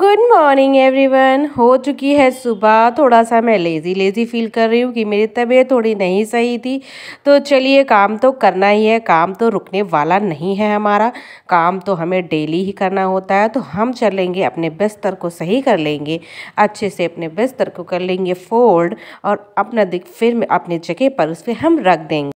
good morning everyone हो चुकी है सुबह थोड़ा सा मैं लेज़ी लेज़ी फील कर रही हूँ कि मेरी तबीयत थोड़ी नहीं सही थी तो चलिए काम तो करना ही है काम तो रुकने वाला नहीं है हमारा काम तो हमें डेली ही करना होता है तो हम चलेंगे अपने बिस्तर को सही कर लेंगे अच्छे से अपने बिस्तर को कर लेंगे फोल्ड और अपना दिख फिर अपनी जगह पर उस पर हम रख देंगे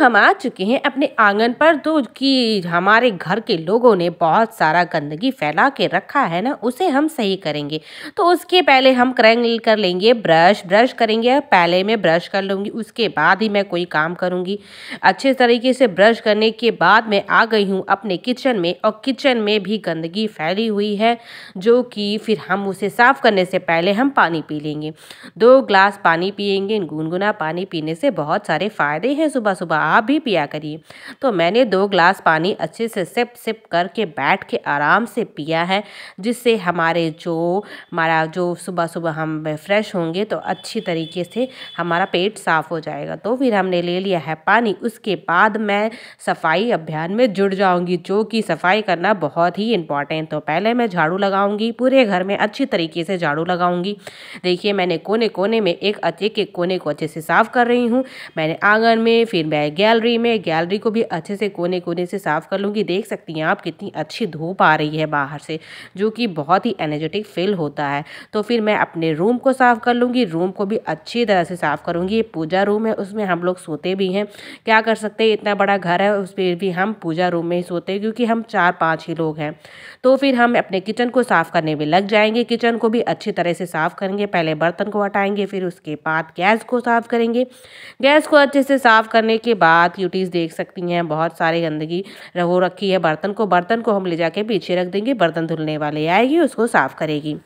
हम आ चुके हैं अपने आंगन पर तो कि हमारे घर के लोगों ने बहुत सारा गंदगी फैला के रखा है ना उसे हम सही करेंगे तो उसके पहले हम क्रैंग कर लेंगे ब्रश ब्रश करेंगे पहले मैं ब्रश कर लूँगी उसके बाद ही मैं कोई काम करूँगी अच्छे तरीके से ब्रश करने के बाद मैं आ गई हूँ अपने किचन में और किचन में भी गंदगी फैली हुई है जो कि फिर हम उसे साफ़ करने से पहले हम पानी पी लेंगे दो ग्लास पानी पियेंगे गुनगुना पानी पीने से बहुत सारे फ़ायदे हैं सुबह सुबह आप भी पिया करिए तो मैंने दो ग्लास पानी अच्छे से सिप सिप करके बैठ के आराम से पिया है जिससे हमारे जो हमारा जो सुबह सुबह हम फ्रेश होंगे तो अच्छी तरीके से हमारा पेट साफ़ हो जाएगा तो फिर हमने ले लिया है पानी उसके बाद मैं सफाई अभियान में जुड़ जाऊँगी जो कि सफाई करना बहुत ही इम्पॉर्टेंट तो पहले मैं झाड़ू लगाऊंगी पूरे घर में अच्छी तरीके से झाड़ू लगाऊंगी देखिए मैंने कोने कोने में एक अच्छे के कोने को अच्छे से साफ़ कर रही हूँ मैंने आंगन में फिर मैं गैलरी में गैलरी को भी अच्छे से कोने कोने से साफ़ कर लूँगी देख सकती हैं आप कितनी अच्छी धूप आ रही है बाहर से जो कि बहुत ही एनर्जेटिक फील होता है तो फिर मैं अपने रूम को साफ़ कर लूँगी रूम को भी अच्छी तरह से साफ़ करूँगी ये पूजा रूम है उसमें हम लोग सोते भी हैं क्या कर सकते हैं इतना बड़ा घर है उस पर भी हम पूजा रूम में ही सोते हैं क्योंकि हम चार पाँच ही लोग हैं तो फिर हम अपने किचन को साफ़ करने में लग जाएंगे किचन को भी अच्छी तरह से साफ़ करेंगे पहले बर्तन को हटाएंगे फिर उसके बाद गैस को साफ़ करेंगे गैस को अच्छे से साफ़ करने के बाद बात क्यूटीज़ देख सकती हैं बहुत सारी गंदगी रहो रखी है बर्तन को बर्तन को हम ले जाके पीछे रख देंगे बर्तन धुलने वाले आएगी उसको साफ़ करेगी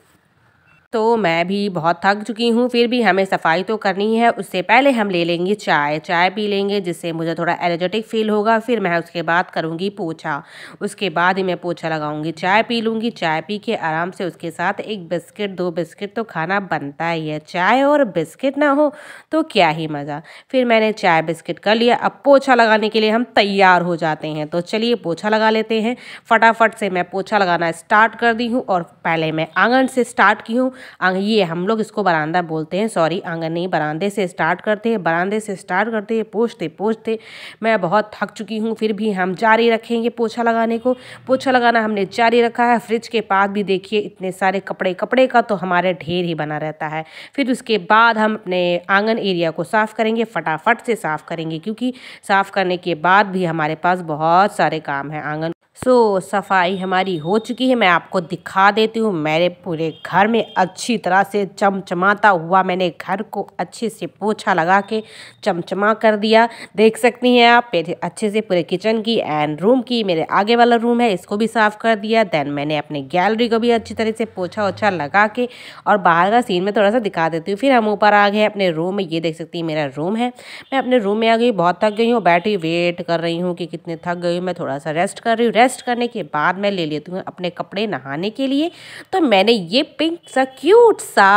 तो मैं भी बहुत थक चुकी हूँ फिर भी हमें सफाई तो करनी है उससे पहले हम ले लेंगे चाय चाय पी लेंगे जिससे मुझे थोड़ा एनर्जेटिक फील होगा फिर मैं उसके बाद करूँगी पोछा उसके बाद ही मैं पोछा लगाऊंगी चाय पी लूँगी चाय पी के आराम से उसके साथ एक बिस्किट दो बिस्किट तो खाना बनता ही है चाय और बिस्किट ना हो तो क्या ही मज़ा फिर मैंने चाय बिस्किट कर लिया अब पोछा लगाने के लिए हम तैयार हो जाते हैं तो चलिए पोछा लगा लेते हैं फटाफट से मैं पोछा लगाना स्टार्ट कर दी हूँ और पहले मैं आंगन से स्टार्ट की हूँ ये हम लोग इसको बरामदा बोलते हैं सॉरी आंगन नहीं बरामदे से स्टार्ट करते हैं बरामदे से स्टार्ट करते हैं पोछते पोछते मैं बहुत थक चुकी हूँ फिर भी हम जारी रखेंगे पोछा लगाने को पोछा लगाना हमने जारी रखा है फ्रिज के पास भी देखिए इतने सारे कपड़े कपड़े का तो हमारे ढेर ही बना रहता है फिर उसके बाद हम अपने आंगन एरिया को साफ़ करेंगे फटाफट से साफ़ करेंगे क्योंकि साफ़ करने के बाद भी हमारे पास बहुत सारे काम हैं आंगन सो सफाई हमारी हो चुकी है मैं आपको दिखा देती हूँ मेरे पूरे घर में अच्छी तरह से चमचमाता हुआ मैंने घर को अच्छे से पोछा लगा के चमचमा कर दिया देख सकती हैं आप अच्छे से पूरे किचन की एंड रूम की मेरे आगे वाला रूम है इसको भी साफ़ कर दिया देन मैंने अपने गैलरी को भी अच्छी तरह से पोछा ओछा लगा के और बाहर का सीन में थोड़ा सा दिखा देती हूँ फिर हम ऊपर आ गए अपने रूम में ये देख सकती हैं मेरा रूम है मैं अपने रूम में आ गई बहुत थक गई हूँ बैठी वेट कर रही हूँ कि कितने थक गई हूँ मैं थोड़ा सा रेस्ट कर रही हूँ रेस्ट रेस्ट करने के बाद मैं ले लेती हूँ अपने कपड़े नहाने के लिए तो मैंने ये पिंक सा क्यूट सा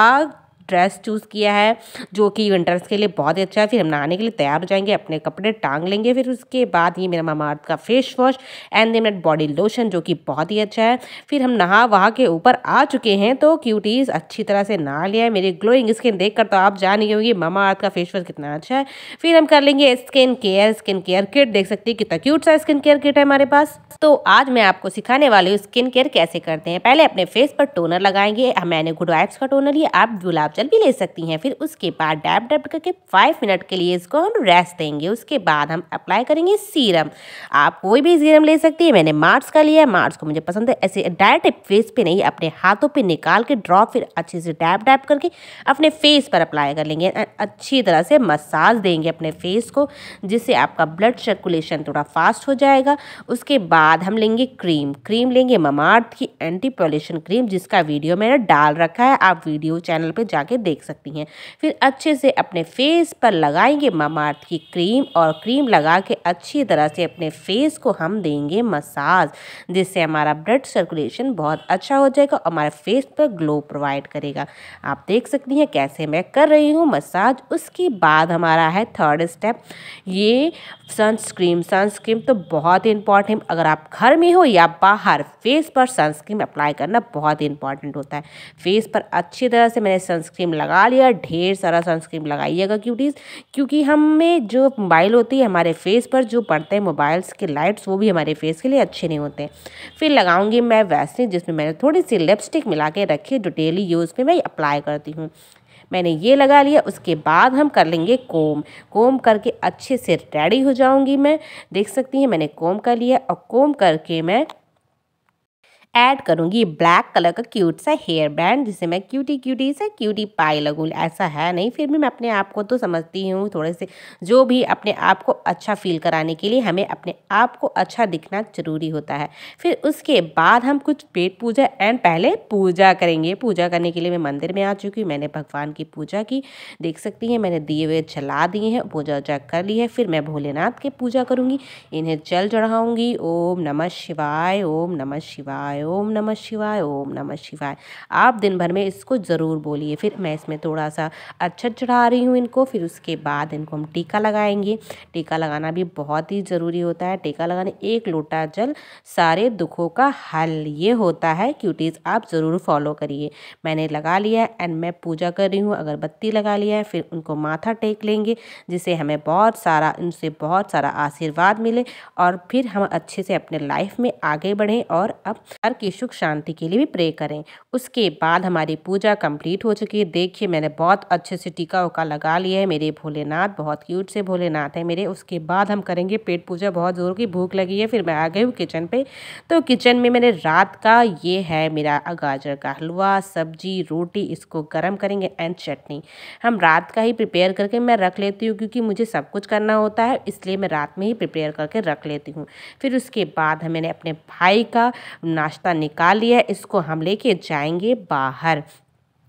ड्रेस चूज़ किया है जो कि विंटर्स के लिए बहुत ही अच्छा है फिर हम नहाने के लिए तैयार हो जाएंगे अपने कपड़े टांग लेंगे फिर उसके बाद ये मेरा मामा अर्थ का face wash and then body lotion जो कि बहुत ही अच्छा है फिर हम नहा वहा के ऊपर आ चुके हैं तो क्यूटीज़ अच्छी तरह से नहा लिया है मेरी ग्लोइंग स्किन देख तो आप जान ही होंगे मामा अर्थ का फेस वॉश कितना अच्छा है फिर हम कर लेंगे skin care skin care kit देख सकते हैं कितना क्यूट सा स्किन केयर किट है हमारे पास तो आज मैं आपको सिखाने वाली हूँ स्किन केयर कैसे करते हैं पहले अपने फेस पर टोनर लगाएंगे मैंने गुड वाइब्स का टोनर लिया आप गुलाब बोतल भी ले सकती हैं फिर उसके बाद डैप डैप करके फाइव मिनट के लिए इसको हम रेस्ट देंगे उसके बाद हम अप्लाई करेंगे सीरम आप कोई भी सीरम ले सकती है मैंने मार्स का लिया है मार्स को मुझे पसंद है ऐसे डायरेक्ट फेस पे नहीं अपने हाथों पे निकाल के ड्रॉप फिर अच्छे से डैप डैप करके अपने फेस पर अप्लाई कर लेंगे अच्छी तरह से मसाज देंगे अपने फेस को जिससे आपका ब्लड सर्कुलेशन थोड़ा फास्ट हो जाएगा उसके बाद हम लेंगे क्रीम क्रीम लेंगे ममार्थ की एंटी पॉल्यूशन क्रीम जिसका वीडियो मैंने डाल रखा है आप वीडियो चैनल पर जाके के देख सकती हैं फिर अच्छे से अपने फेस पर लगाएंगे मामार्थ की क्रीम और क्रीम लगा के अच्छी तरह से अपने फेस को हम देंगे मसाज जिससे हमारा ब्लड सर्कुलेशन बहुत अच्छा हो जाएगा और हमारे फेस पर ग्लो प्रोवाइड करेगा आप देख सकती हैं कैसे मैं कर रही हूँ मसाज उसके बाद हमारा है थर्ड स्टेप ये सनस्क्रीम सनस्क्रीम तो बहुत ही इंपॉर्टेंट अगर आप घर में हो या बाहर फेस पर सनस्क्रीम अप्लाई करना बहुत ही इंपॉर्टेंट होता है फेस पर अच्छी तरह से मैंने सनस्क्रीन सनस्क्रीन लगा लिया ढेर सारा सनस्क्रीन लगाइएगा क्यूटीज़ क्योंकि हमें जो मोबाइल होती है हमारे फेस पर जो पड़ते हैं मोबाइल्स के लाइट्स वो भी हमारे फेस के लिए अच्छे नहीं होते फिर लगाऊंगी मैं वैसे जिसमें मैंने थोड़ी सी लिपस्टिक मिला के रखी जो डेली यूज़ में मैं अप्लाई करती हूँ मैंने ये लगा लिया उसके बाद हम कर लेंगे कोम कोम करके अच्छे से रेडी हो जाऊंगी मैं देख सकती हैं मैंने कोम कर लिया और कोम करके मैं ऐड करूँगी ब्लैक कलर का क्यूट सा हेयर बैंड जिसे मैं क्यूटी क्यूटी से क्यूटी पाई लगूँ ऐसा है नहीं फिर भी मैं अपने आप को तो समझती हूँ थोड़े से जो भी अपने आप को अच्छा फील कराने के लिए हमें अपने आप को अच्छा दिखना ज़रूरी होता है फिर उसके बाद हम कुछ पेट पूजा एंड पहले पूजा करेंगे पूजा करने के लिए मैं मंदिर में आ चुकी हूँ मैंने भगवान की पूजा की देख सकती हैं मैंने दिए हुए जला दिए हैं पूजा उजा कर ली है फिर मैं भोलेनाथ की पूजा करूँगी इन्हें जल चढ़ाऊँगी ओम नमः शिवाय ओम नमः शिवाय शिवाय ओम नमः शिवाय ओम नमः शिवाय आप दिन भर में इसको ज़रूर बोलिए फिर मैं इसमें थोड़ा सा अच्छा चढ़ा रही हूँ इनको फिर उसके बाद इनको हम टीका लगाएंगे टीका लगाना भी बहुत ही ज़रूरी होता है टीका लगाने एक लोटा जल सारे दुखों का हल ये होता है क्यूटीज़ आप ज़रूर फॉलो करिए मैंने लगा लिया एंड मैं पूजा कर रही हूँ अगरबत्ती लगा लिया है फिर उनको माथा टेक लेंगे जिससे हमें बहुत सारा इनसे बहुत सारा आशीर्वाद मिले और फिर हम अच्छे से अपने लाइफ में आगे बढ़ें और अब परिवार की सुख शांति के लिए भी प्रे करें उसके बाद हमारी पूजा कंप्लीट हो चुकी है देखिए मैंने बहुत अच्छे से टीका उका लगा लिया है मेरे भोलेनाथ बहुत क्यूट से भोलेनाथ है मेरे उसके बाद हम करेंगे पेट पूजा बहुत ज़ोर की भूख लगी है फिर मैं आ गई हूँ किचन पे तो किचन में मैंने रात का ये है मेरा गाजर का हलवा सब्जी रोटी इसको गर्म करेंगे एंड चटनी हम रात का ही प्रिपेयर करके मैं रख लेती हूँ क्योंकि मुझे सब कुछ करना होता है इसलिए मैं रात में ही प्रिपेयर करके रख लेती हूँ फिर उसके बाद मैंने अपने भाई का नाश्ता नाश्ता निकाल लिया इसको हम लेके जाएंगे बाहर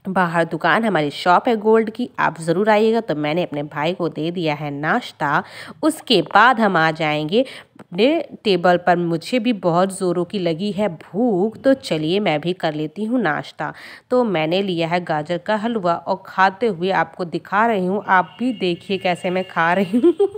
बाहर दुकान हमारी शॉप है गोल्ड की आप ज़रूर आइएगा तो मैंने अपने भाई को दे दिया है नाश्ता उसके बाद हम आ जाएंगे अपने टेबल पर मुझे भी बहुत ज़ोरों की लगी है भूख तो चलिए मैं भी कर लेती हूँ नाश्ता तो मैंने लिया है गाजर का हलवा और खाते हुए आपको दिखा रही हूँ आप भी देखिए कैसे मैं खा रही हूँ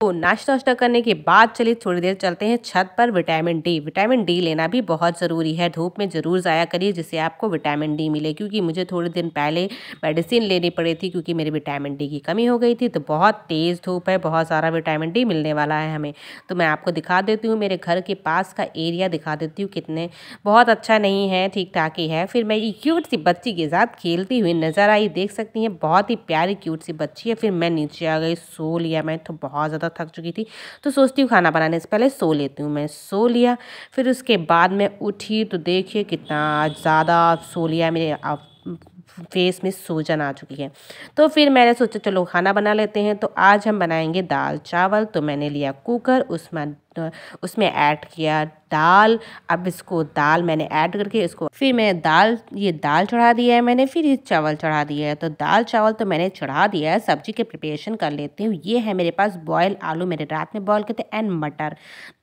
तो नाश्ता वाश्ता करने के बाद चलिए थोड़ी देर चलते हैं छत पर विटामिन डी विटामिन डी लेना भी बहुत ज़रूरी है धूप में ज़रूर जाया करिए जिससे आपको विटामिन डी मिले क्योंकि मुझे थोड़े दिन पहले मेडिसिन लेनी पड़ी थी क्योंकि मेरी विटामिन डी की कमी हो गई थी तो बहुत तेज़ धूप है बहुत सारा विटामिन डी मिलने वाला है हमें तो मैं आपको दिखा देती हूँ मेरे घर के पास का एरिया दिखा देती हूँ कितने बहुत अच्छा नहीं है ठीक ठाक ही है फिर मैं ये क्यूट सी बच्ची के साथ खेलती हुई नज़र आई देख सकती हैं बहुत ही प्यारी क्यूट सी बच्ची है फिर मैं नीचे आ गई सो लिया मैं तो बहुत ज़्यादा थक चुकी थी तो सोचती हूँ खाना बनाने से पहले सो लेती हूँ मैं सो लिया फिर उसके बाद मैं उठी तो देखिए कितना ज़्यादा सो लिया मेरे फेस में सूजन आ चुकी है तो फिर मैंने सोचा चलो खाना बना लेते हैं तो आज हम बनाएंगे दाल चावल तो मैंने लिया कुकर उसमें उसमें ऐड किया दाल अब इसको दाल मैंने ऐड करके इसको फिर मैं दाल ये दाल चढ़ा दिया है मैंने फिर ये चावल चढ़ा दिया है तो दाल चावल तो मैंने चढ़ा दिया है सब्जी के प्रिपरेशन कर लेती हूँ ये है मेरे पास बॉयल आलू मेरे रात में बॉयल करते एंड मटर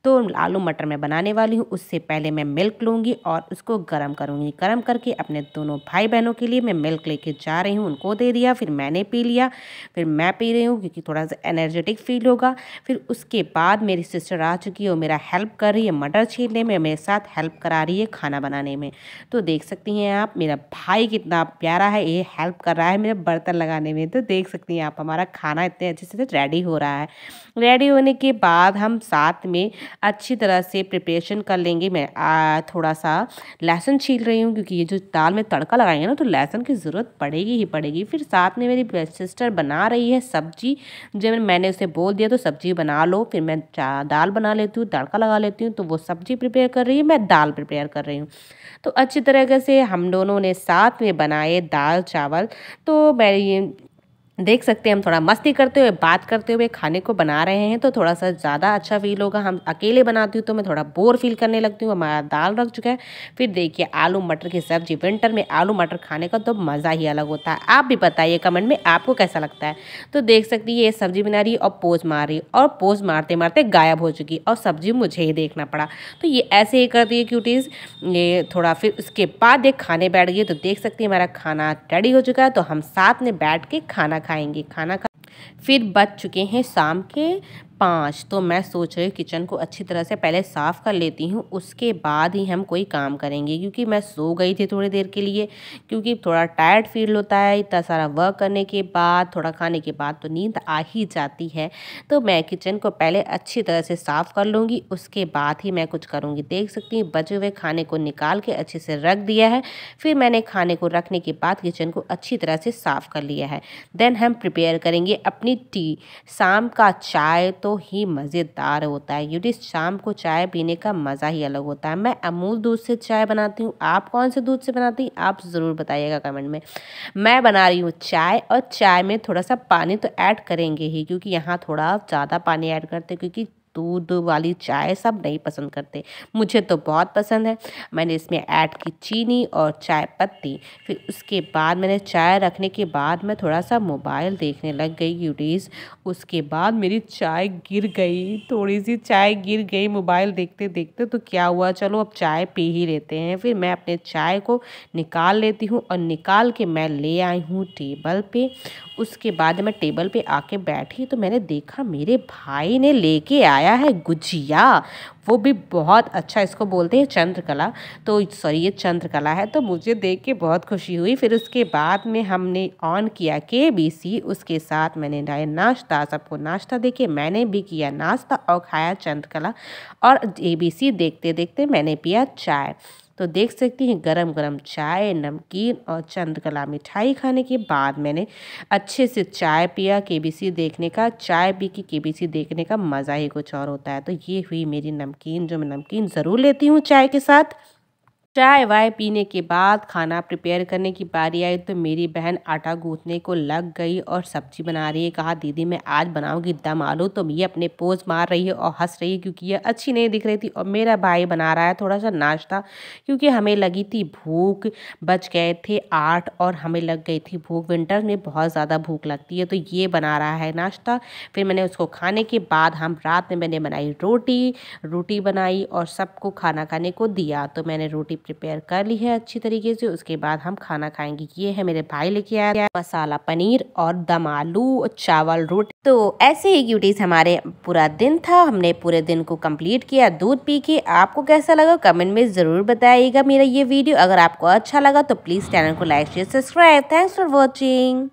तो आलू मटर मैं बनाने वाली हूँ उससे पहले मैं मिल्क लूँगी और उसको गर्म करूँगी गर्म करके अपने दोनों भाई बहनों के लिए मैं मिल्क लेके जा रही हूँ उनको दे दिया फिर मैंने पी लिया फिर मैं पी रही हूँ क्योंकि थोड़ा सा एनर्जेटिक फील होगा फिर उसके बाद मेरी सिस्टर आज चुकी है और मेरा हेल्प कर रही है मटर छीलने में मेरे साथ हेल्प करा रही है खाना बनाने में तो देख सकती हैं आप मेरा भाई कितना प्यारा है ये हेल्प कर रहा है मेरे बर्तन लगाने में तो देख सकती हैं आप हमारा खाना इतने अच्छे से रेडी हो रहा है रेडी होने के बाद हम साथ में अच्छी तरह से प्रिपरेशन कर लेंगे मैं थोड़ा सा लहसुन छील रही हूँ क्योंकि ये जो दाल में तड़का लगाएंगे ना तो लहसुन की ज़रूरत पड़ेगी ही पड़ेगी फिर साथ में मेरी सिस्टर बना रही है सब्जी जब मैंने उसे बोल दिया तो सब्जी बना लो फिर मैं दाल बना बना लेती हूँ तड़का लगा लेती हूँ तो वो सब्जी प्रिपेयर कर रही है मैं दाल प्रिपेयर कर रही हूँ तो अच्छी तरह से हम दोनों ने साथ में बनाए दाल चावल तो मैं ये देख सकते हैं हम थोड़ा मस्ती करते हुए बात करते हुए खाने को बना रहे हैं तो थोड़ा सा ज़्यादा अच्छा फील होगा हम अकेले बनाती हूँ तो मैं थोड़ा बोर फील करने लगती हूँ हमारा दाल रख चुका है फिर देखिए आलू मटर की सब्जी विंटर में आलू मटर खाने का तो मज़ा ही अलग होता है आप भी बताइए कमेंट में आपको कैसा लगता है तो देख सकती है ये सब्जी बना रही और पोज मार रही और पोज मारते मारते गायब हो चुकी और सब्जी मुझे ही देखना पड़ा तो ये ऐसे ही करती है क्यूटीज़ ये थोड़ा फिर उसके बाद एक खाने बैठ गई तो देख सकती है हमारा खाना रेडी हो चुका है तो हम साथ में बैठ के खाना खाएंगे खाना खा फिर बज चुके हैं शाम के पाँच तो मैं सोच रही हूँ किचन को अच्छी तरह से पहले साफ़ कर लेती हूँ उसके बाद ही हम कोई काम करेंगे क्योंकि मैं सो गई थी थोड़ी देर के लिए क्योंकि थोड़ा टायर्ड फील होता है इतना सारा वर्क करने के बाद थोड़ा खाने के बाद तो नींद आ ही जाती है तो मैं किचन को पहले अच्छी तरह से साफ़ कर लूँगी उसके बाद ही मैं कुछ करूँगी देख सकती हूँ बचे हुए खाने को निकाल के अच्छे से रख दिया है फिर मैंने खाने को रखने के बाद किचन को अच्छी तरह से साफ़ कर लिया है देन हम प्रिपेयर करेंगे अपनी टी शाम का चाय तो तो ही मज़ेदार होता है यूटी शाम को चाय पीने का मज़ा ही अलग होता है मैं अमूल दूध से चाय बनाती हूँ आप कौन से दूध से बनाती हैं आप ज़रूर बताइएगा कमेंट में मैं बना रही हूँ चाय और चाय में थोड़ा सा पानी तो ऐड करेंगे ही क्योंकि यहाँ थोड़ा ज़्यादा पानी ऐड करते हैं क्योंकि दूध वाली चाय सब नहीं पसंद करते मुझे तो बहुत पसंद है मैंने इसमें ऐड की चीनी और चाय पत्ती फिर उसके बाद मैंने चाय रखने के बाद मैं थोड़ा सा मोबाइल देखने लग गई यूडीज़ उसके बाद मेरी चाय गिर गई थोड़ी सी चाय गिर गई मोबाइल देखते देखते तो क्या हुआ चलो अब चाय पी ही लेते हैं फिर मैं अपने चाय को निकाल लेती हूँ और निकाल के मैं ले आई हूँ टेबल पे उसके बाद मैं टेबल पे आके बैठी तो मैंने देखा मेरे भाई ने लेके आया है गुजिया वो भी बहुत अच्छा इसको बोलते हैं चंद्रकला तो सॉरी ये चंद्रकला है तो मुझे देख के बहुत खुशी हुई फिर उसके बाद में हमने ऑन किया के बी सी उसके साथ मैंने डाया नाश्ता सबको नाश्ता देके मैंने भी किया नाश्ता और खाया चंद्रकला और ए बी सी देखते देखते मैंने पिया चाय तो देख सकती हैं गरम गरम चाय नमकीन और चंद्रकला मिठाई खाने के बाद मैंने अच्छे से चाय पिया केबीसी देखने का चाय पी के केबीसी देखने का मज़ा ही कुछ और होता है तो ये हुई मेरी नमकीन नमकीन जो मैं नमकीन ज़रूर लेती हूँ चाय के साथ चाय वाय पीने के बाद खाना प्रिपेयर करने की बारी आई तो मेरी बहन आटा गूंथने को लग गई और सब्जी बना रही है कहा दीदी मैं आज बनाऊंगी दम आलू तो ये अपने पोज मार रही है और हंस रही है क्योंकि ये अच्छी नहीं दिख रही थी और मेरा भाई बना रहा है थोड़ा सा नाश्ता क्योंकि हमें लगी थी भूख बच गए थे आठ और हमें लग गई थी भूख विंटर में बहुत ज़्यादा भूख लगती है तो ये बना रहा है नाश्ता फिर मैंने उसको खाने के बाद हम रात में मैंने बनाई रोटी रोटी बनाई और सबको खाना खाने को दिया तो मैंने रोटी प्रिपेयर कर ली है अच्छी तरीके से उसके बाद हम खाना खाएंगे ये है मेरे भाई लेके आया मसाला पनीर और दम आलू चावल रोटी तो ऐसे ही ड्यूटीज हमारे पूरा दिन था हमने पूरे दिन को कंप्लीट किया दूध पी के आपको कैसा लगा कमेंट में ज़रूर बताइएगा मेरा ये वीडियो अगर आपको अच्छा लगा तो प्लीज़ चैनल को like share subscribe thanks for watching